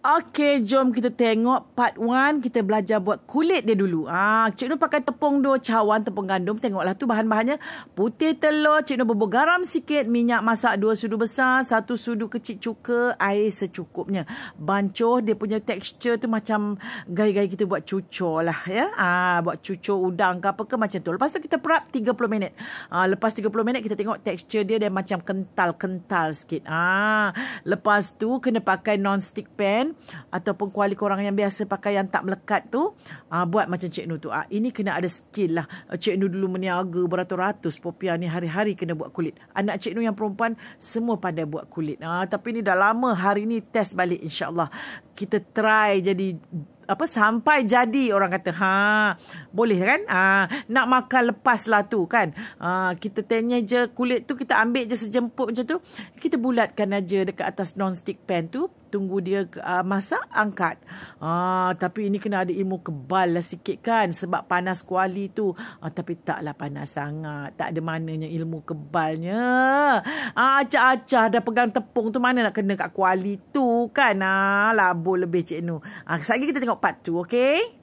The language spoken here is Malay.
Okey, jom kita tengok part 1. Kita belajar buat kulit dia dulu. Ah, ha, Cik Nur pakai tepung dua cawan, tepung gandum. Tengoklah tu bahan-bahannya. Putih telur, Cik Nur bubur garam sikit. Minyak masak dua sudu besar. Satu sudu kecil cuka. Air secukupnya. Bancuh, dia punya tekstur tu macam gaya-gaya kita buat cucur lah. Ya? Ah, ha, buat cucur udang ke apa ke macam tu. Lepas tu kita perap 30 minit. Ah, ha, lepas 30 minit kita tengok tekstur dia dia macam kental-kental sikit. Ah, ha, lepas tu kena pakai non-stick pan ataupun kuali korang yang biasa pakai yang tak melekat tu uh, buat macam Cik Nu tu. Uh, ini kena ada skill lah. Ah, Cik Nu dulu meniaga beratus-ratus popia ni hari-hari kena buat kulit. Anak Cik Nu yang perempuan semua pandai buat kulit. Uh, tapi ni dah lama hari ni test balik insyaAllah. Kita try jadi apa sampai jadi orang kata ha boleh kan ha, nak makan lepas lah tu kan ha, kita tanya je kulit tu kita ambil je sejempuk macam tu kita bulatkan aja dekat atas non stick pan tu tunggu dia uh, masak angkat. Ah tapi ini kena ada ilmu kebal lah sikit kan sebab panas kuali tu. Ah tapi taklah panas sangat. Tak ada mananya ilmu kebalnya. Ah acah-acah dah pegang tepung tu mana nak kena kat kuali tu kan. Ah labuh lebih cik nu. Ah sekali kita tengok part 2 okey.